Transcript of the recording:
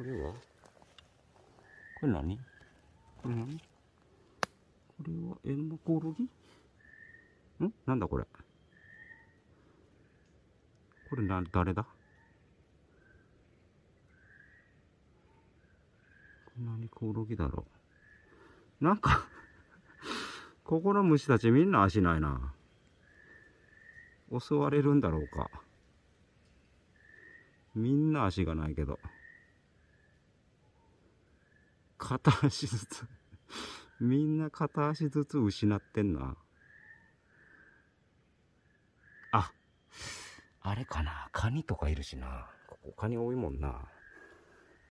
これはこれ何これ何これはエンマコオロギんなんだこれこれな誰だ何コオロギだろうなんかここの虫たちみんな足ないな襲われるんだろうかみんな足がないけど。片足ずつみんな片足ずつ失ってんな。あ、あれかな。カニとかいるしな。ここカニ多いもんな。